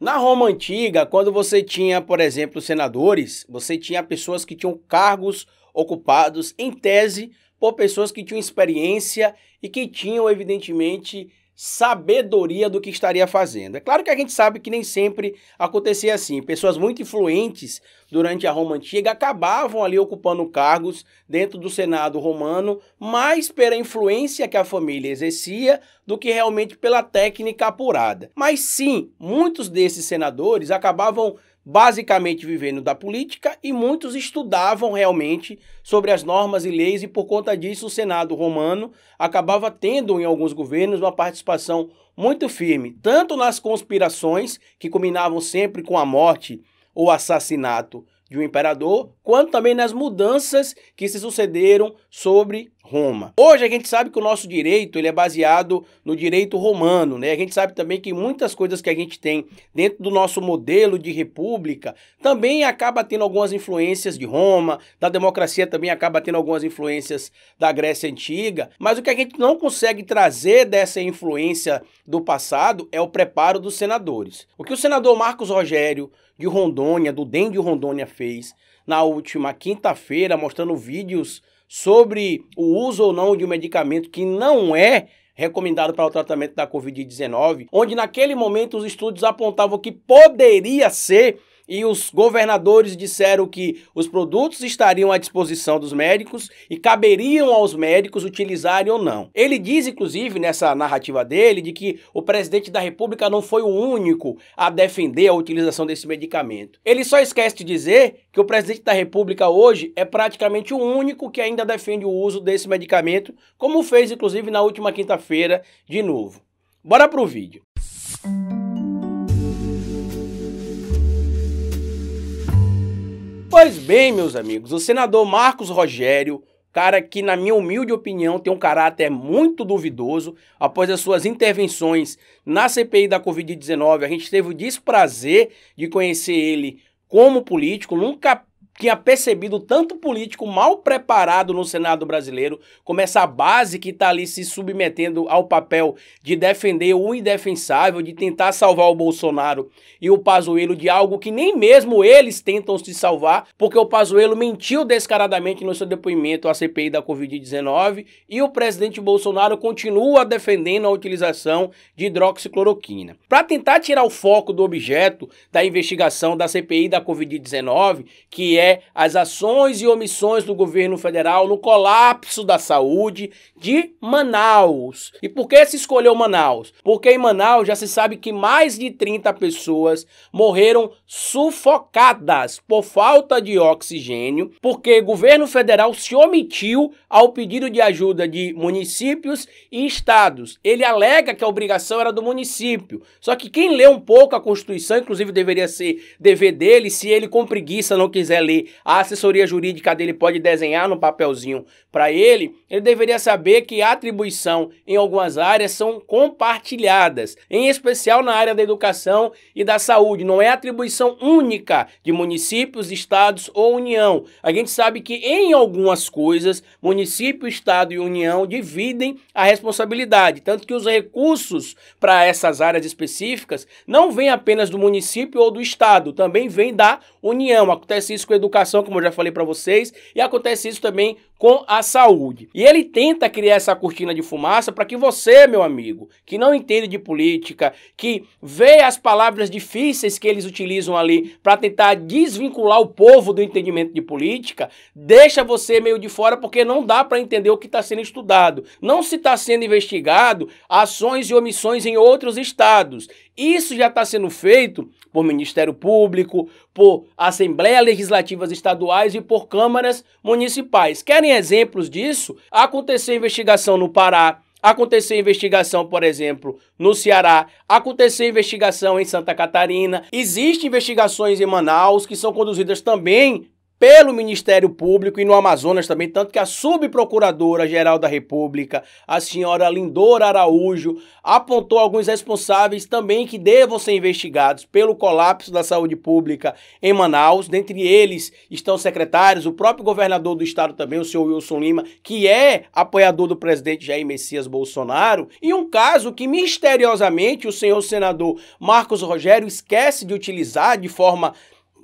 Na Roma antiga, quando você tinha, por exemplo, senadores, você tinha pessoas que tinham cargos ocupados em tese por pessoas que tinham experiência e que tinham, evidentemente, sabedoria do que estaria fazendo. É claro que a gente sabe que nem sempre acontecia assim. Pessoas muito influentes durante a Roma antiga acabavam ali ocupando cargos dentro do Senado romano, mais pela influência que a família exercia do que realmente pela técnica apurada. Mas sim, muitos desses senadores acabavam basicamente vivendo da política, e muitos estudavam realmente sobre as normas e leis, e por conta disso o Senado romano acabava tendo em alguns governos uma participação muito firme, tanto nas conspirações, que culminavam sempre com a morte ou assassinato de um imperador, quanto também nas mudanças que se sucederam sobre Roma. Hoje a gente sabe que o nosso direito ele é baseado no direito romano, né? A gente sabe também que muitas coisas que a gente tem dentro do nosso modelo de república também acaba tendo algumas influências de Roma, da democracia também acaba tendo algumas influências da Grécia antiga, mas o que a gente não consegue trazer dessa influência do passado é o preparo dos senadores. O que o senador Marcos Rogério de Rondônia, do DEM de Rondônia fez na última quinta-feira, mostrando vídeos sobre o uso ou não de um medicamento que não é recomendado para o tratamento da Covid-19, onde naquele momento os estudos apontavam que poderia ser e os governadores disseram que os produtos estariam à disposição dos médicos e caberiam aos médicos utilizarem ou não. Ele diz, inclusive, nessa narrativa dele, de que o presidente da República não foi o único a defender a utilização desse medicamento. Ele só esquece de dizer que o presidente da República hoje é praticamente o único que ainda defende o uso desse medicamento, como fez, inclusive, na última quinta-feira de novo. Bora pro vídeo. Música Pois bem, meus amigos, o senador Marcos Rogério, cara que, na minha humilde opinião, tem um caráter muito duvidoso, após as suas intervenções na CPI da Covid-19, a gente teve o desprazer de conhecer ele como político, nunca tinha percebido tanto político mal preparado no Senado brasileiro, como essa base que está ali se submetendo ao papel de defender o indefensável, de tentar salvar o Bolsonaro e o Pazuello de algo que nem mesmo eles tentam se salvar, porque o Pazuello mentiu descaradamente no seu depoimento à CPI da Covid-19 e o presidente Bolsonaro continua defendendo a utilização de hidroxicloroquina. Para tentar tirar o foco do objeto da investigação da CPI da Covid-19, que é as ações e omissões do governo federal no colapso da saúde de Manaus. E por que se escolheu Manaus? Porque em Manaus já se sabe que mais de 30 pessoas morreram sufocadas por falta de oxigênio, porque o governo federal se omitiu ao pedido de ajuda de municípios e estados. Ele alega que a obrigação era do município. Só que quem lê um pouco a Constituição, inclusive deveria ser dever dele, se ele com preguiça não quiser ler a assessoria jurídica dele pode desenhar no papelzinho para ele, ele deveria saber que a atribuição em algumas áreas são compartilhadas, em especial na área da educação e da saúde. Não é atribuição única de municípios, estados ou União. A gente sabe que em algumas coisas, município, estado e União dividem a responsabilidade, tanto que os recursos para essas áreas específicas não vêm apenas do município ou do estado, também vêm da união. Acontece isso com educação, como eu já falei para vocês, e acontece isso também com a saúde. E ele tenta criar essa cortina de fumaça para que você, meu amigo, que não entende de política, que vê as palavras difíceis que eles utilizam ali para tentar desvincular o povo do entendimento de política, deixa você meio de fora porque não dá para entender o que está sendo estudado. Não se está sendo investigado ações e omissões em outros estados. Isso já está sendo feito por Ministério Público, por Assembleias Legislativas Estaduais e por câmaras municipais. Querem exemplos disso. Aconteceu investigação no Pará, Aconteceu investigação, por exemplo, no Ceará, aconteceu investigação em Santa Catarina, existem investigações em Manaus que são conduzidas também pelo Ministério Público e no Amazonas também, tanto que a subprocuradora-geral da República, a senhora Lindora Araújo, apontou alguns responsáveis também que devam ser investigados pelo colapso da saúde pública em Manaus. Dentre eles estão secretários, o próprio governador do estado também, o senhor Wilson Lima, que é apoiador do presidente Jair Messias Bolsonaro, e um caso que misteriosamente o senhor senador Marcos Rogério esquece de utilizar de forma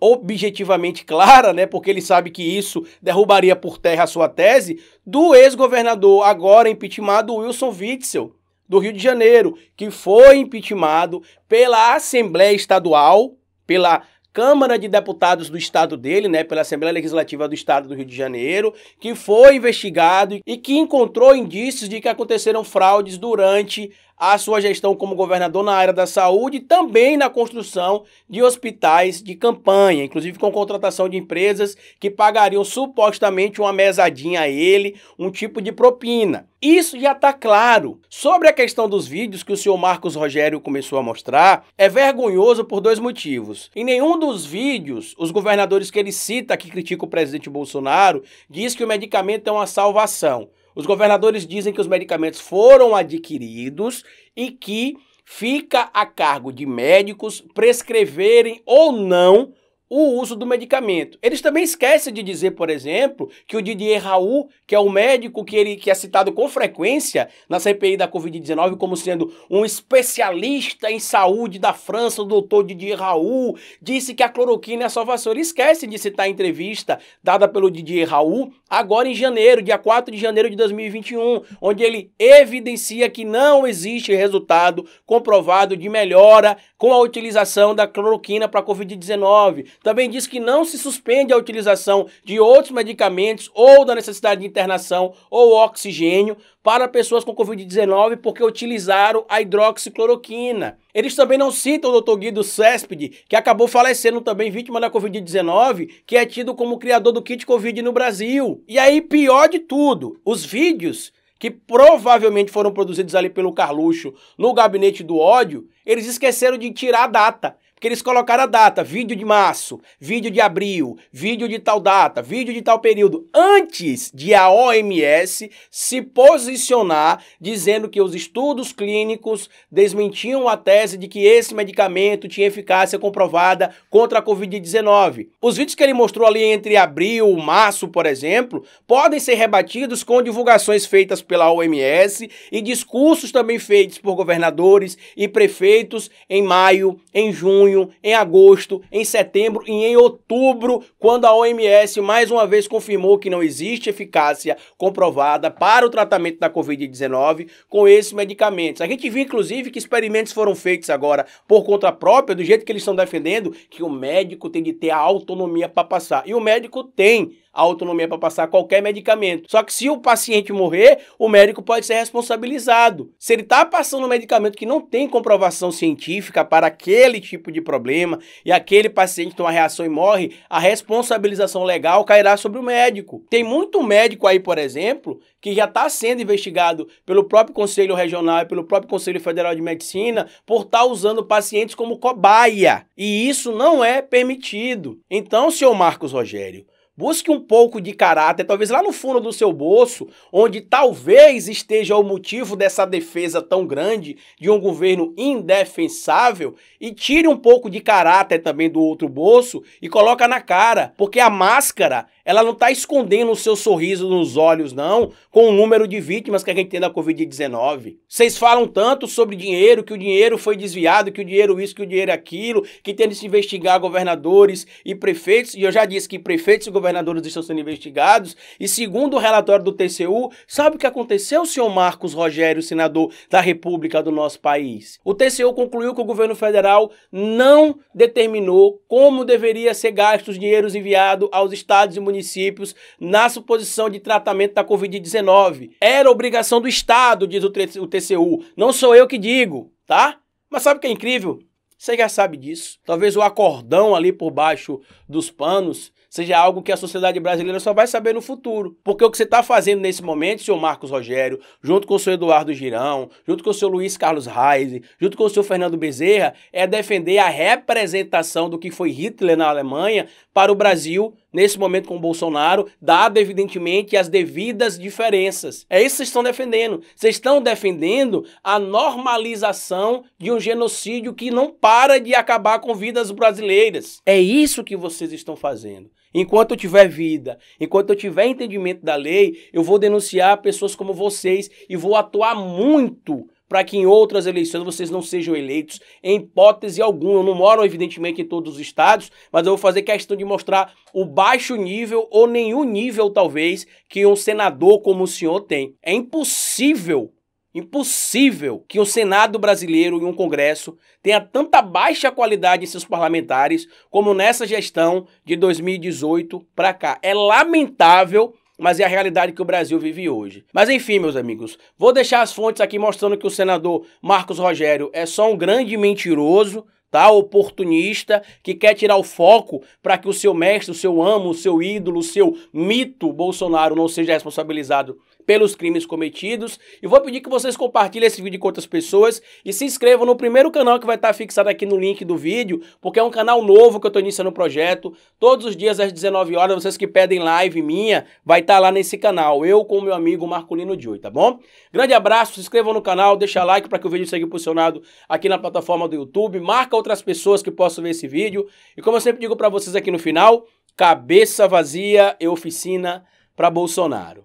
objetivamente clara, né, porque ele sabe que isso derrubaria por terra a sua tese, do ex-governador agora impeachmentado Wilson Witzel, do Rio de Janeiro, que foi impeachmentado pela Assembleia Estadual, pela Câmara de Deputados do estado dele, né, pela Assembleia Legislativa do estado do Rio de Janeiro, que foi investigado e que encontrou indícios de que aconteceram fraudes durante a sua gestão como governador na área da saúde e também na construção de hospitais de campanha, inclusive com contratação de empresas que pagariam supostamente uma mesadinha a ele, um tipo de propina. Isso já está claro. Sobre a questão dos vídeos que o senhor Marcos Rogério começou a mostrar, é vergonhoso por dois motivos. Em nenhum dos vídeos, os governadores que ele cita que critica o presidente Bolsonaro diz que o medicamento é uma salvação. Os governadores dizem que os medicamentos foram adquiridos e que fica a cargo de médicos prescreverem ou não o uso do medicamento. Eles também esquecem de dizer, por exemplo, que o Didier Raul, que é o médico que ele que é citado com frequência na CPI da Covid-19 como sendo um especialista em saúde da França, o doutor Didier Raul, disse que a cloroquina é a salvação. Ele esquece de citar a entrevista dada pelo Didier Raul agora em janeiro, dia 4 de janeiro de 2021, onde ele evidencia que não existe resultado comprovado de melhora com a utilização da cloroquina para Covid-19. Também diz que não se suspende a utilização de outros medicamentos ou da necessidade de internação ou oxigênio para pessoas com Covid-19 porque utilizaram a hidroxicloroquina. Eles também não citam o Dr. Guido Céspide, que acabou falecendo também vítima da Covid-19, que é tido como criador do kit Covid no Brasil. E aí, pior de tudo, os vídeos que provavelmente foram produzidos ali pelo Carluxo no gabinete do ódio, eles esqueceram de tirar a data. Porque eles colocaram a data, vídeo de março, vídeo de abril, vídeo de tal data, vídeo de tal período, antes de a OMS se posicionar dizendo que os estudos clínicos desmentiam a tese de que esse medicamento tinha eficácia comprovada contra a Covid-19. Os vídeos que ele mostrou ali entre abril e março, por exemplo, podem ser rebatidos com divulgações feitas pela OMS e discursos também feitos por governadores e prefeitos em maio, em junho junho, em agosto, em setembro e em outubro, quando a OMS mais uma vez confirmou que não existe eficácia comprovada para o tratamento da Covid-19 com esses medicamentos. A gente viu, inclusive, que experimentos foram feitos agora por conta própria, do jeito que eles estão defendendo, que o médico tem de ter a autonomia para passar. E o médico tem a autonomia para passar qualquer medicamento. Só que se o paciente morrer, o médico pode ser responsabilizado. Se ele está passando um medicamento que não tem comprovação científica para aquele tipo de problema e aquele paciente tem uma reação e morre, a responsabilização legal cairá sobre o médico. Tem muito médico aí, por exemplo, que já está sendo investigado pelo próprio Conselho Regional e pelo próprio Conselho Federal de Medicina por estar tá usando pacientes como cobaia. E isso não é permitido. Então, senhor Marcos Rogério, Busque um pouco de caráter, talvez lá no fundo do seu bolso, onde talvez esteja o motivo dessa defesa tão grande de um governo indefensável, e tire um pouco de caráter também do outro bolso e coloca na cara, porque a máscara, ela não está escondendo o seu sorriso nos olhos não, com o número de vítimas que a gente tem da COVID-19. Vocês falam tanto sobre dinheiro, que o dinheiro foi desviado, que o dinheiro isso, que o dinheiro aquilo, que tem de se investigar governadores e prefeitos, e eu já disse que prefeitos e governadores governadores estão sendo investigados. E segundo o relatório do TCU, sabe o que aconteceu, senhor Marcos Rogério, senador da República do nosso país? O TCU concluiu que o governo federal não determinou como deveria ser gastos dinheiros enviados aos estados e municípios na suposição de tratamento da Covid-19. Era obrigação do Estado, diz o TCU. Não sou eu que digo, tá? Mas sabe o que é incrível? Você já sabe disso. Talvez o acordão ali por baixo dos panos seja algo que a sociedade brasileira só vai saber no futuro. Porque o que você está fazendo nesse momento, senhor Marcos Rogério, junto com o senhor Eduardo Girão, junto com o senhor Luiz Carlos Reis, junto com o senhor Fernando Bezerra, é defender a representação do que foi Hitler na Alemanha para o Brasil nesse momento com o Bolsonaro, dado evidentemente as devidas diferenças. É isso que vocês estão defendendo. Vocês estão defendendo a normalização de um genocídio que não para de acabar com vidas brasileiras. É isso que vocês estão fazendo. Enquanto eu tiver vida, enquanto eu tiver entendimento da lei, eu vou denunciar pessoas como vocês e vou atuar muito para que em outras eleições vocês não sejam eleitos em hipótese alguma. Eu não moro, evidentemente, em todos os estados, mas eu vou fazer questão de mostrar o baixo nível ou nenhum nível, talvez, que um senador como o senhor tem. É impossível Impossível que o Senado brasileiro e um Congresso tenha tanta baixa qualidade em seus parlamentares como nessa gestão de 2018 para cá. É lamentável mas é a realidade que o Brasil vive hoje. Mas enfim, meus amigos, vou deixar as fontes aqui mostrando que o senador Marcos Rogério é só um grande mentiroso, tá? Oportunista que quer tirar o foco para que o seu mestre, o seu amo, o seu ídolo, o seu mito Bolsonaro não seja responsabilizado pelos crimes cometidos. E vou pedir que vocês compartilhem esse vídeo com outras pessoas e se inscrevam no primeiro canal que vai estar fixado aqui no link do vídeo, porque é um canal novo que eu estou iniciando o projeto. Todos os dias às 19 horas, vocês que pedem live minha, vai estar tá lá nesse canal, eu com o meu amigo Marcolino Joy, tá bom? Grande abraço, se inscrevam no canal, deixa like para que o vídeo seja impulsionado aqui na plataforma do YouTube, marca outras pessoas que possam ver esse vídeo. E como eu sempre digo para vocês aqui no final, cabeça vazia e oficina para Bolsonaro.